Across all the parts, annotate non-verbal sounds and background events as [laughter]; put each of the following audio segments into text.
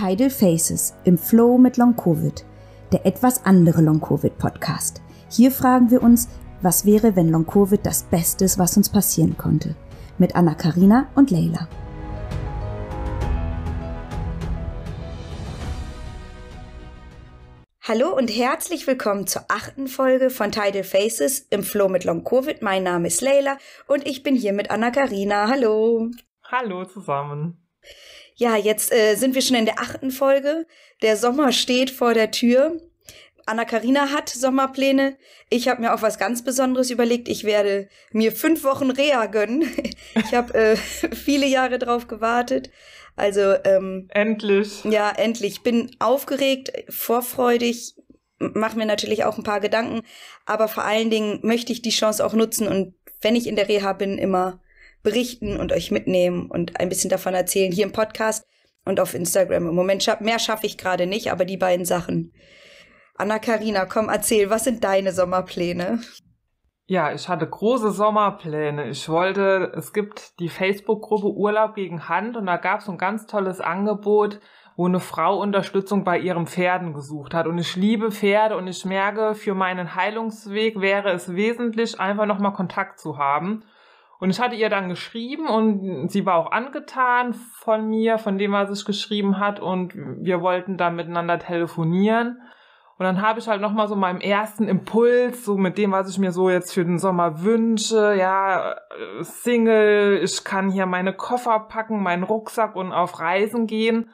Tidal Faces im Flow mit Long Covid, der etwas andere Long Covid Podcast. Hier fragen wir uns, was wäre, wenn Long Covid das Beste ist, was uns passieren konnte? Mit Anna Karina und Leila. Hallo und herzlich willkommen zur achten Folge von Tidal Faces im Flow mit Long Covid. Mein Name ist Leila und ich bin hier mit Anna Karina. Hallo. Hallo zusammen. Ja, jetzt äh, sind wir schon in der achten Folge. Der Sommer steht vor der Tür. Anna-Karina hat Sommerpläne. Ich habe mir auch was ganz Besonderes überlegt. Ich werde mir fünf Wochen Reha gönnen. [laughs] Ich habe äh, [laughs] viele Jahre drauf gewartet. Also ähm, endlich. Ja, endlich. Bin aufgeregt, vorfreudig, mache mir natürlich auch ein paar Gedanken, aber vor allen Dingen möchte ich die Chance auch nutzen und wenn ich in der Reha bin, immer berichten und euch mitnehmen und ein bisschen davon erzählen hier im Podcast und auf Instagram. Im Moment scha mehr schaffe ich gerade nicht, aber die beiden Sachen. Anna Karina, komm, erzähl, was sind deine Sommerpläne? Ja, ich hatte große Sommerpläne. Ich wollte, es gibt die Facebook-Gruppe Urlaub gegen Hand und da gab es ein ganz tolles Angebot, wo eine Frau Unterstützung bei ihrem Pferden gesucht hat. Und ich liebe Pferde und ich merke, für meinen Heilungsweg wäre es wesentlich, einfach nochmal Kontakt zu haben. Und ich hatte ihr dann geschrieben und sie war auch angetan von mir, von dem, was ich geschrieben hat und wir wollten dann miteinander telefonieren. Und dann habe ich halt nochmal so meinem ersten Impuls, so mit dem, was ich mir so jetzt für den Sommer wünsche, ja, äh, Single, ich kann hier meine Koffer packen, meinen Rucksack und auf Reisen gehen.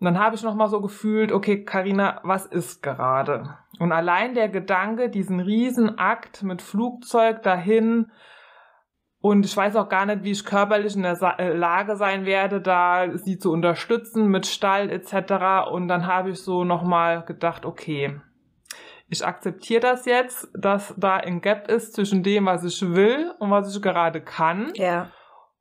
Und dann habe ich nochmal so gefühlt, okay, Karina, was ist gerade? Und allein der Gedanke, diesen Riesenakt mit Flugzeug dahin, und ich weiß auch gar nicht, wie ich körperlich in der Sa äh, Lage sein werde, da sie zu unterstützen mit Stall etc. Und dann habe ich so nochmal gedacht, okay, ich akzeptiere das jetzt, dass da ein Gap ist zwischen dem, was ich will und was ich gerade kann. Ja.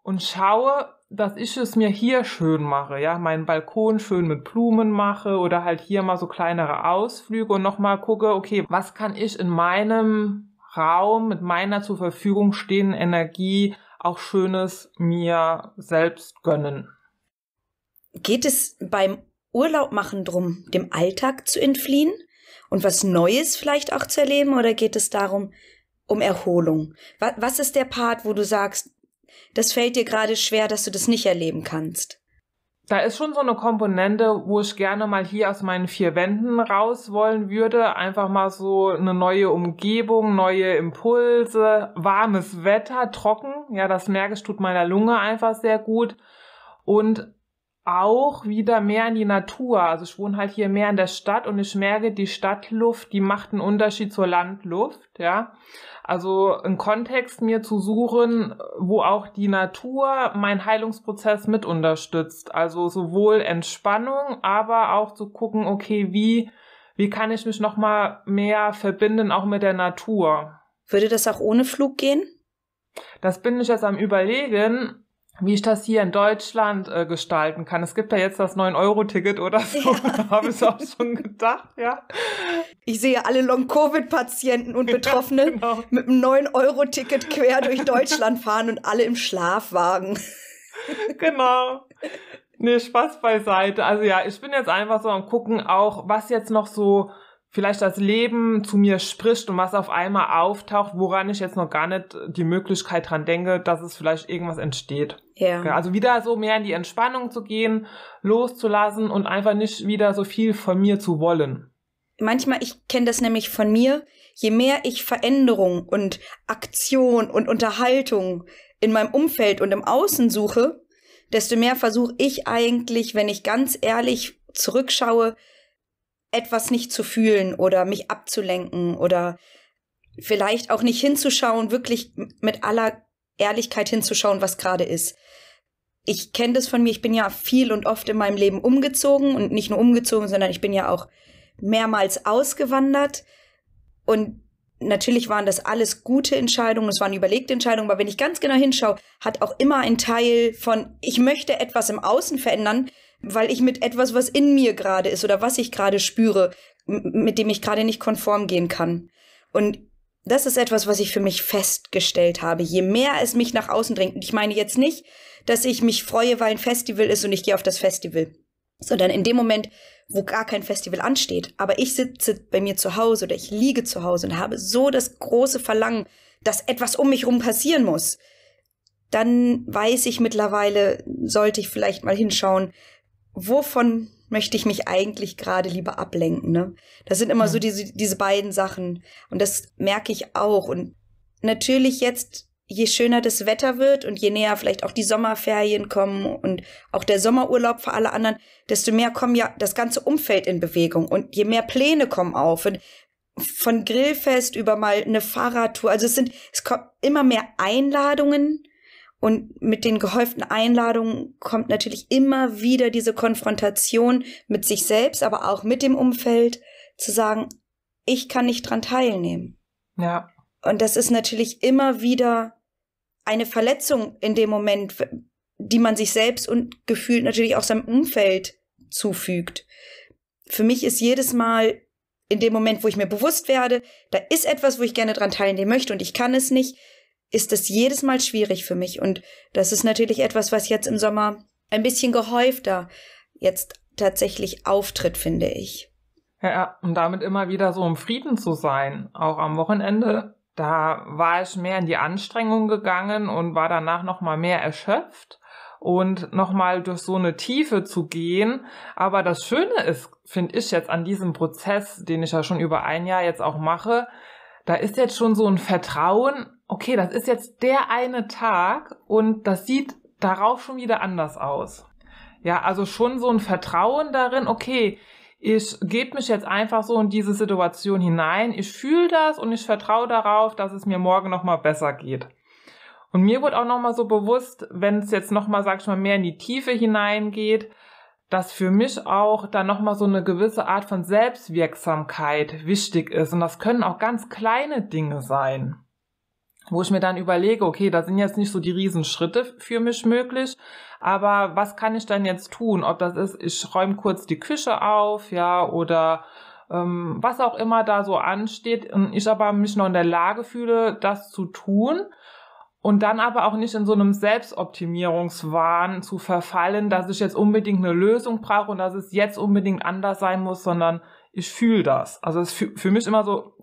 Und schaue, dass ich es mir hier schön mache, ja, meinen Balkon schön mit Blumen mache oder halt hier mal so kleinere Ausflüge und nochmal gucke, okay, was kann ich in meinem Raum, mit meiner zur Verfügung stehenden Energie auch Schönes mir selbst gönnen. Geht es beim Urlaub machen drum, dem Alltag zu entfliehen und was Neues vielleicht auch zu erleben oder geht es darum, um Erholung? Was ist der Part, wo du sagst, das fällt dir gerade schwer, dass du das nicht erleben kannst? da ist schon so eine Komponente, wo ich gerne mal hier aus meinen vier Wänden raus wollen würde. Einfach mal so eine neue Umgebung, neue Impulse, warmes Wetter, trocken. Ja, das merke ich, tut meiner Lunge einfach sehr gut. Und auch wieder mehr in die Natur. Also ich wohne halt hier mehr in der Stadt und ich merke, die Stadtluft, die macht einen Unterschied zur Landluft, ja. Also einen Kontext mir zu suchen, wo auch die Natur meinen Heilungsprozess mit unterstützt. Also sowohl Entspannung, aber auch zu gucken, okay, wie, wie kann ich mich nochmal mehr verbinden, auch mit der Natur. Würde das auch ohne Flug gehen? Das bin ich jetzt am Überlegen, wie ich das hier in Deutschland äh, gestalten kann. Es gibt ja jetzt das 9-Euro-Ticket oder so, ja. [laughs] habe ich auch schon gedacht, ja ich sehe alle Long-Covid-Patienten und [laughs] Betroffene ja, genau. mit einem 9-Euro-Ticket quer durch Deutschland fahren und alle im Schlafwagen. genau. Nee, Spaß beiseite. Also ja, ich bin jetzt einfach so am gucken auch, was jetzt noch so vielleicht das Leben zu mir spricht und was auf einmal auftaucht, woran ich jetzt noch gar nicht die Möglichkeit dran denke, dass es vielleicht irgendwas entsteht. Ja. Also wieder so mehr in die Entspannung zu gehen, loszulassen und einfach nicht wieder so viel von mir zu wollen manchmal, ich kenne das nämlich von mir, je mehr ich Veränderung und Aktion und Unterhaltung in meinem Umfeld und im Außen suche, desto mehr versuche ich eigentlich, wenn ich ganz ehrlich zurückschaue, etwas nicht zu fühlen oder mich abzulenken oder vielleicht auch nicht hinzuschauen, wirklich mit aller Ehrlichkeit hinzuschauen, was gerade ist. Ich kenne das von mir, ich bin ja viel und oft in meinem Leben umgezogen und nicht nur umgezogen, sondern ich bin ja auch mehrmals ausgewandert und natürlich waren das alles gute Entscheidungen, es waren überlegte Entscheidungen, aber wenn ich ganz genau hinschaue, hat auch immer ein Teil von, ich möchte etwas im Außen verändern, weil ich mit etwas, was in mir gerade ist oder was ich gerade spüre, mit dem ich gerade nicht konform gehen kann. Und das ist etwas, was ich für mich festgestellt habe. Je mehr es mich nach außen drängt, und ich meine jetzt nicht, dass ich mich freue, weil ein Festival ist und ich gehe auf das Festival sondern in dem Moment, wo gar kein Festival ansteht. Aber ich sitze bei mir zu Hause oder ich liege zu Hause und habe so das große Verlangen, dass etwas um mich rum passieren muss. Dann weiß ich mittlerweile, sollte ich vielleicht mal hinschauen, wovon möchte ich mich eigentlich gerade lieber ablenken. Ne? Das sind immer ja. so mhm. diese, diese beiden Sachen. Und das merke ich auch. Und natürlich jetzt je schöner das Wetter wird und je näher vielleicht auch die Sommerferien kommen und auch der Sommerurlaub für alle anderen, desto mehr kommen ja das ganze Umfeld in Bewegung und je mehr Pläne kommen auf und von Grillfest über mal eine Fahrradtour. Also es sind, es kommen immer mehr Einladungen und mit den gehäuften Einladungen kommt natürlich immer wieder diese Konfrontation mit sich selbst, aber auch mit dem Umfeld zu sagen, ich kann nicht dran teilnehmen. Ja. Und das ist natürlich immer wieder eine Verletzung in dem Moment, die man sich selbst und gefühlt natürlich auch seinem Umfeld zufügt. Für mich ist jedes Mal in dem Moment, wo ich mir bewusst werde, da ist etwas, wo ich gerne dran teilnehmen möchte und ich kann es nicht, ist das jedes Mal schwierig für mich. Und das ist natürlich etwas, was jetzt im Sommer ein bisschen gehäufter jetzt tatsächlich auftritt, finde ich. Ja, und damit immer wieder so im Frieden zu sein, auch am Wochenende da war ich mehr in die Anstrengung gegangen und war danach nochmal mehr erschöpft und nochmal durch so eine Tiefe zu gehen. Aber das Schöne ist, finde ich jetzt an diesem Prozess, den ich ja schon über ein Jahr jetzt auch mache, da ist jetzt schon so ein Vertrauen, okay, das ist jetzt der eine Tag und das sieht darauf schon wieder anders aus. Ja, also schon so ein Vertrauen darin, okay, ich gebe mich jetzt einfach so in diese Situation hinein, ich fühle das und ich vertraue darauf, dass es mir morgen nochmal besser geht. Und mir wurde auch nochmal so bewusst, wenn es jetzt nochmal, sag ich mal, mehr in die Tiefe hineingeht, dass für mich auch da nochmal so eine gewisse Art von Selbstwirksamkeit wichtig ist. Und das können auch ganz kleine Dinge sein wo ich mir dann überlege, okay, da sind jetzt nicht so die Riesenschritte für mich möglich, aber was kann ich dann jetzt tun? Ob das ist, ich räume kurz die Küche auf, ja, oder ähm, was auch immer da so ansteht und ich aber mich noch in der Lage fühle, das zu tun und dann aber auch nicht in so einem Selbstoptimierungswahn zu verfallen, dass ich jetzt unbedingt eine Lösung brauche und dass es jetzt unbedingt anders sein muss, sondern ich fühle das. Also es ist für mich immer so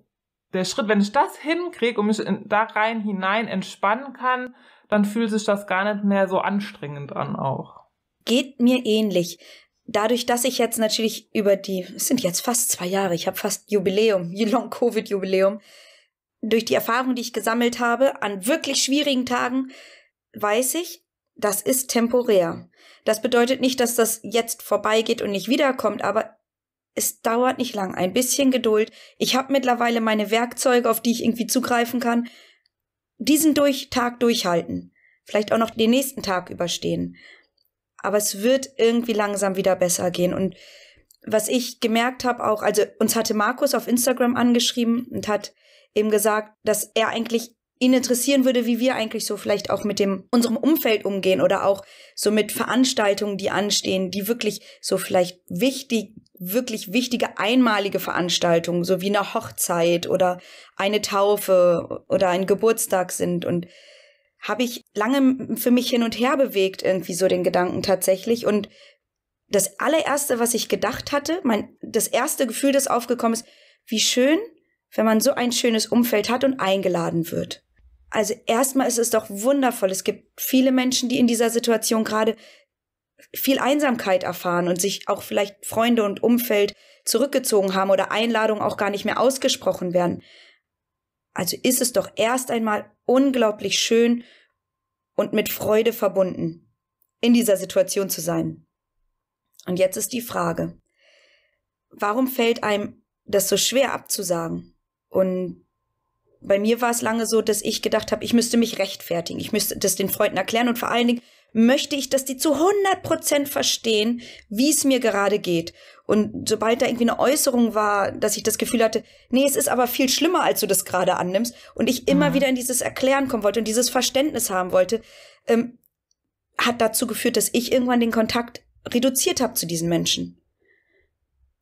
der Schritt, wenn ich das hinkriege und mich in, da rein hinein entspannen kann, dann fühlt sich das gar nicht mehr so anstrengend an auch. Geht mir ähnlich. Dadurch, dass ich jetzt natürlich über die, es sind jetzt fast zwei Jahre, ich habe fast Jubiläum, [laughs] Long-Covid-Jubiläum, durch die Erfahrung, die ich gesammelt habe, an wirklich schwierigen Tagen, weiß ich, das ist temporär. Das bedeutet nicht, dass das jetzt vorbeigeht und nicht wiederkommt, aber es dauert nicht lang. Ein bisschen Geduld. Ich habe mittlerweile meine Werkzeuge, auf die ich irgendwie zugreifen kann. Diesen durch Tag durchhalten. Vielleicht auch noch den nächsten Tag überstehen. Aber es wird irgendwie langsam wieder besser gehen. Und was ich gemerkt habe auch, also uns hatte Markus auf Instagram angeschrieben und hat eben gesagt, dass er eigentlich ihn interessieren würde, wie wir eigentlich so vielleicht auch mit dem unserem Umfeld umgehen oder auch so mit Veranstaltungen, die anstehen, die wirklich so vielleicht wichtig wirklich wichtige einmalige Veranstaltungen, so wie eine Hochzeit oder eine Taufe oder ein Geburtstag sind. Und habe ich lange für mich hin und her bewegt, irgendwie so den Gedanken tatsächlich. Und das allererste, was ich gedacht hatte, mein, das erste Gefühl, das aufgekommen ist, wie schön, wenn man so ein schönes Umfeld hat und eingeladen wird. Also erstmal ist es doch wundervoll. Es gibt viele Menschen, die in dieser Situation gerade viel Einsamkeit erfahren und sich auch vielleicht Freunde und Umfeld zurückgezogen haben oder Einladungen auch gar nicht mehr ausgesprochen werden. Also ist es doch erst einmal unglaublich schön und mit Freude verbunden, in dieser Situation zu sein. Und jetzt ist die Frage, warum fällt einem das so schwer abzusagen? Und bei mir war es lange so, dass ich gedacht habe, ich müsste mich rechtfertigen, ich müsste das den Freunden erklären und vor allen Dingen möchte ich, dass die zu 100 Prozent verstehen, wie es mir gerade geht. Und sobald da irgendwie eine Äußerung war, dass ich das Gefühl hatte, nee, es ist aber viel schlimmer, als du das gerade annimmst, und ich immer mhm. wieder in dieses Erklären kommen wollte und dieses Verständnis haben wollte, ähm, hat dazu geführt, dass ich irgendwann den Kontakt reduziert habe zu diesen Menschen.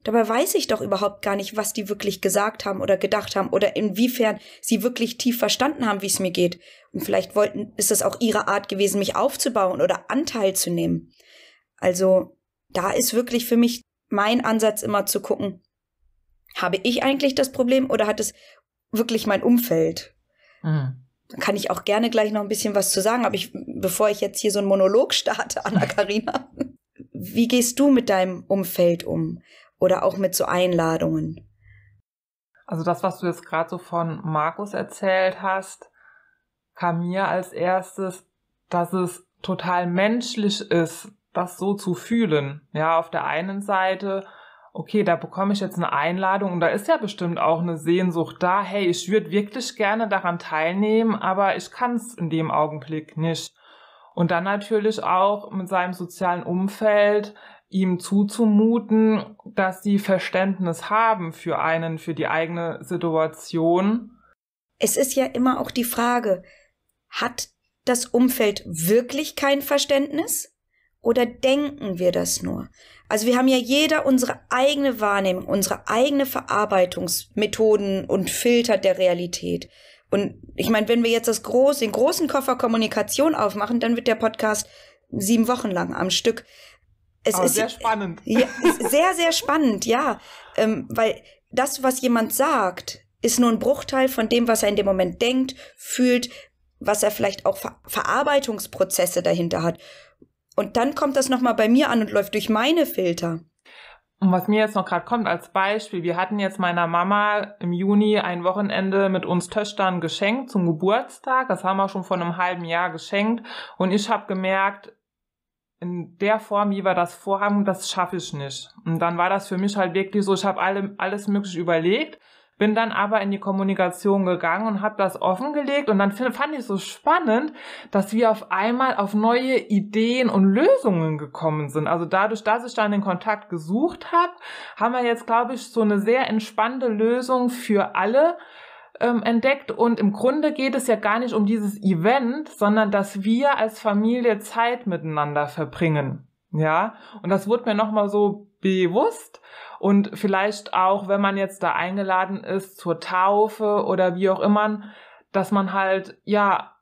Dabei weiß ich doch überhaupt gar nicht, was die wirklich gesagt haben oder gedacht haben oder inwiefern sie wirklich tief verstanden haben, wie es mir geht. Und vielleicht wollten, ist es auch ihre Art gewesen, mich aufzubauen oder Anteil zu nehmen. Also da ist wirklich für mich mein Ansatz immer zu gucken, habe ich eigentlich das Problem oder hat es wirklich mein Umfeld? Mhm. Da kann ich auch gerne gleich noch ein bisschen was zu sagen, aber ich, bevor ich jetzt hier so einen Monolog starte, [laughs] Anna-Karina, wie gehst du mit deinem Umfeld um? oder auch mit so Einladungen. Also das, was du jetzt gerade so von Markus erzählt hast, kam mir als erstes, dass es total menschlich ist, das so zu fühlen. Ja, auf der einen Seite, okay, da bekomme ich jetzt eine Einladung und da ist ja bestimmt auch eine Sehnsucht da, hey, ich würde wirklich gerne daran teilnehmen, aber ich kann es in dem Augenblick nicht. Und dann natürlich auch mit seinem sozialen Umfeld, ihm zuzumuten, dass sie Verständnis haben für einen, für die eigene Situation. Es ist ja immer auch die Frage, hat das Umfeld wirklich kein Verständnis? Oder denken wir das nur? Also wir haben ja jeder unsere eigene Wahrnehmung, unsere eigene Verarbeitungsmethoden und Filter der Realität. Und ich meine, wenn wir jetzt das groß, den großen Koffer Kommunikation aufmachen, dann wird der Podcast sieben Wochen lang am Stück es Aber ist sehr spannend. Ja, sehr, sehr spannend, ja. Ähm, weil das, was jemand sagt, ist nur ein Bruchteil von dem, was er in dem Moment denkt, fühlt, was er vielleicht auch Ver Verarbeitungsprozesse dahinter hat. Und dann kommt das nochmal bei mir an und läuft durch meine Filter. Und was mir jetzt noch gerade kommt als Beispiel, wir hatten jetzt meiner Mama im Juni ein Wochenende mit uns Töchtern geschenkt zum Geburtstag. Das haben wir schon vor einem halben Jahr geschenkt. Und ich habe gemerkt, in der Form, wie wir das vorhaben, das schaffe ich nicht. Und dann war das für mich halt wirklich so, ich habe alle, alles möglich überlegt, bin dann aber in die Kommunikation gegangen und habe das offengelegt und dann fand ich so spannend, dass wir auf einmal auf neue Ideen und Lösungen gekommen sind. Also dadurch, dass ich dann den Kontakt gesucht habe, haben wir jetzt, glaube ich, so eine sehr entspannte Lösung für alle, ähm, entdeckt und im Grunde geht es ja gar nicht um dieses Event, sondern dass wir als Familie Zeit miteinander verbringen. Ja, und das wurde mir nochmal so bewusst und vielleicht auch, wenn man jetzt da eingeladen ist zur Taufe oder wie auch immer, dass man halt, ja,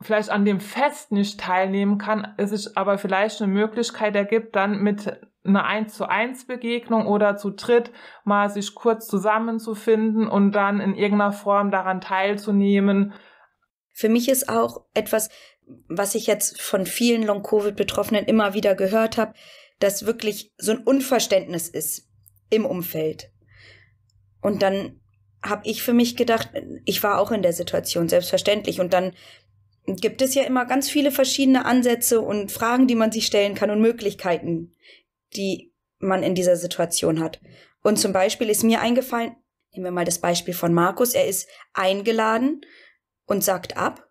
vielleicht an dem Fest nicht teilnehmen kann, es sich aber vielleicht eine Möglichkeit ergibt, dann mit eine eins zu eins Begegnung oder zu dritt mal sich kurz zusammenzufinden und dann in irgendeiner Form daran teilzunehmen. Für mich ist auch etwas, was ich jetzt von vielen Long-Covid-Betroffenen immer wieder gehört habe, dass wirklich so ein Unverständnis ist im Umfeld. Und dann habe ich für mich gedacht, ich war auch in der Situation, selbstverständlich. Und dann gibt es ja immer ganz viele verschiedene Ansätze und Fragen, die man sich stellen kann und Möglichkeiten, die man in dieser Situation hat. Und zum Beispiel ist mir eingefallen, nehmen wir mal das Beispiel von Markus, er ist eingeladen und sagt ab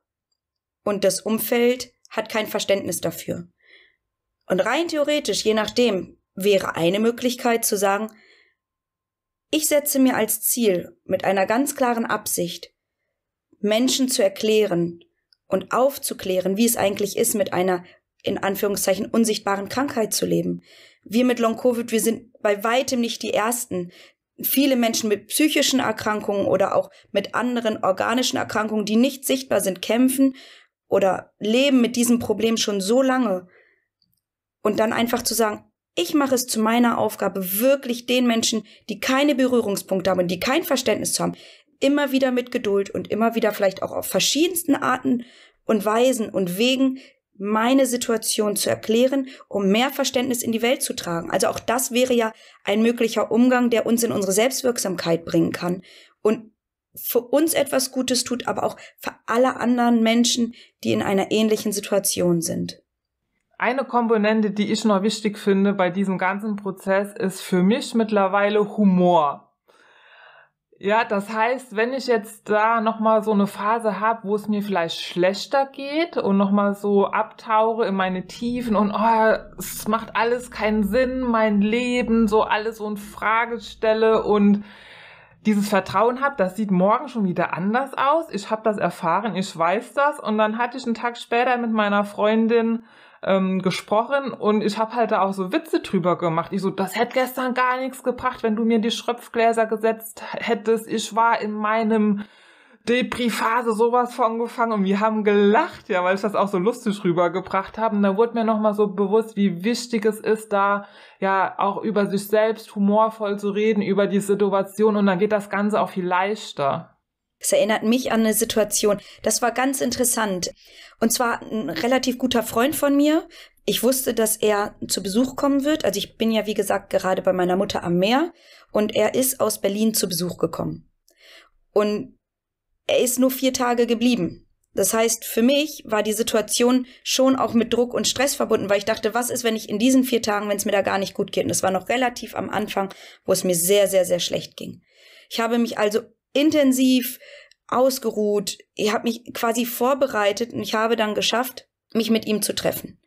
und das Umfeld hat kein Verständnis dafür. Und rein theoretisch, je nachdem, wäre eine Möglichkeit zu sagen, ich setze mir als Ziel mit einer ganz klaren Absicht, Menschen zu erklären und aufzuklären, wie es eigentlich ist, mit einer in Anführungszeichen unsichtbaren Krankheit zu leben, wir mit Long Covid, wir sind bei weitem nicht die Ersten. Viele Menschen mit psychischen Erkrankungen oder auch mit anderen organischen Erkrankungen, die nicht sichtbar sind, kämpfen oder leben mit diesem Problem schon so lange. Und dann einfach zu sagen, ich mache es zu meiner Aufgabe, wirklich den Menschen, die keine Berührungspunkte haben, und die kein Verständnis haben, immer wieder mit Geduld und immer wieder vielleicht auch auf verschiedensten Arten und Weisen und Wegen meine Situation zu erklären, um mehr Verständnis in die Welt zu tragen. Also auch das wäre ja ein möglicher Umgang, der uns in unsere Selbstwirksamkeit bringen kann und für uns etwas Gutes tut, aber auch für alle anderen Menschen, die in einer ähnlichen Situation sind. Eine Komponente, die ich noch wichtig finde bei diesem ganzen Prozess, ist für mich mittlerweile Humor. Ja, das heißt, wenn ich jetzt da nochmal so eine Phase habe, wo es mir vielleicht schlechter geht und nochmal so abtauche in meine Tiefen und oh, es macht alles keinen Sinn, mein Leben, so alles so in Frage stelle und dieses Vertrauen habe, das sieht morgen schon wieder anders aus. Ich habe das erfahren, ich weiß das. Und dann hatte ich einen Tag später mit meiner Freundin ähm, gesprochen und ich habe halt da auch so Witze drüber gemacht. Ich so, das hätte gestern gar nichts gebracht, wenn du mir die Schröpfgläser gesetzt hättest. Ich war in meinem Depri-Phase sowas von gefangen und wir haben gelacht, ja, weil ich das auch so lustig rübergebracht habe. Und da wurde mir nochmal so bewusst, wie wichtig es ist, da ja auch über sich selbst humorvoll zu reden, über die Situation und dann geht das Ganze auch viel leichter. Es erinnert mich an eine Situation. Das war ganz interessant. Und zwar ein relativ guter Freund von mir. Ich wusste, dass er zu Besuch kommen wird. Also ich bin ja, wie gesagt, gerade bei meiner Mutter am Meer. Und er ist aus Berlin zu Besuch gekommen. Und er ist nur vier Tage geblieben. Das heißt, für mich war die Situation schon auch mit Druck und Stress verbunden, weil ich dachte, was ist, wenn ich in diesen vier Tagen, wenn es mir da gar nicht gut geht? Und das war noch relativ am Anfang, wo es mir sehr, sehr, sehr schlecht ging. Ich habe mich also intensiv ausgeruht. Ich habe mich quasi vorbereitet und ich habe dann geschafft, mich mit ihm zu treffen.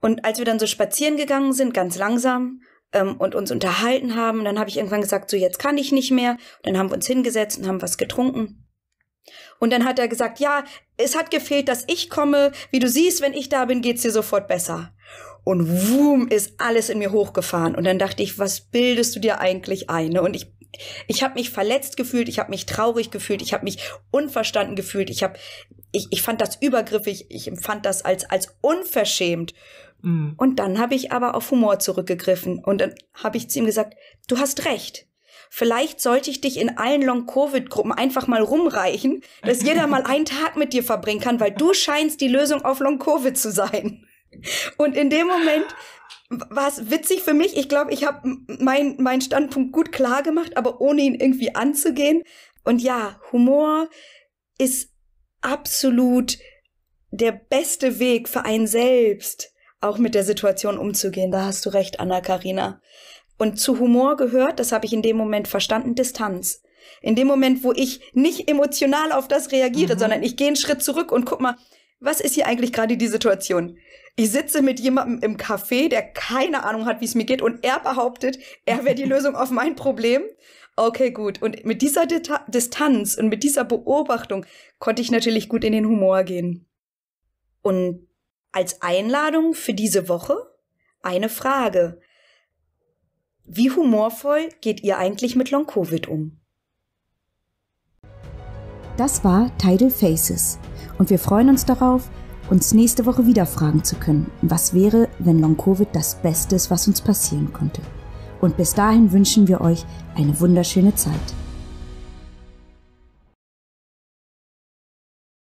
Und als wir dann so spazieren gegangen sind, ganz langsam, ähm, und uns unterhalten haben, dann habe ich irgendwann gesagt, so jetzt kann ich nicht mehr. Und dann haben wir uns hingesetzt und haben was getrunken. Und dann hat er gesagt, ja, es hat gefehlt, dass ich komme. Wie du siehst, wenn ich da bin, geht's dir sofort besser. Und wum ist alles in mir hochgefahren. Und dann dachte ich, was bildest du dir eigentlich ein? Ne? Und ich ich habe mich verletzt gefühlt, ich habe mich traurig gefühlt, ich habe mich unverstanden gefühlt, ich habe ich, ich fand das übergriffig, ich empfand das als als unverschämt. Mhm. Und dann habe ich aber auf Humor zurückgegriffen und dann habe ich zu ihm gesagt, du hast recht. Vielleicht sollte ich dich in allen Long-Covid-Gruppen einfach mal rumreichen, dass jeder mal einen Tag mit dir verbringen kann, weil du scheinst die Lösung auf Long-Covid zu sein. Und in dem Moment war es witzig für mich. Ich glaube, ich habe meinen mein Standpunkt gut klar gemacht, aber ohne ihn irgendwie anzugehen. Und ja, Humor ist absolut der beste Weg für einen selbst, auch mit der Situation umzugehen. Da hast du recht, Anna-Karina. Und zu Humor gehört, das habe ich in dem Moment verstanden, Distanz. In dem Moment, wo ich nicht emotional auf das reagiere, mhm. sondern ich gehe einen Schritt zurück und guck mal, was ist hier eigentlich gerade die Situation? Ich sitze mit jemandem im Café, der keine Ahnung hat, wie es mir geht, und er behauptet, er wäre die [laughs] Lösung auf mein Problem. Okay, gut. Und mit dieser Dita Distanz und mit dieser Beobachtung konnte ich natürlich gut in den Humor gehen. Und als Einladung für diese Woche eine Frage. Wie humorvoll geht ihr eigentlich mit Long-Covid um? Das war Tidal Faces und wir freuen uns darauf, uns nächste Woche wieder fragen zu können, was wäre, wenn Long-Covid das Beste ist, was uns passieren konnte. Und bis dahin wünschen wir euch eine wunderschöne Zeit.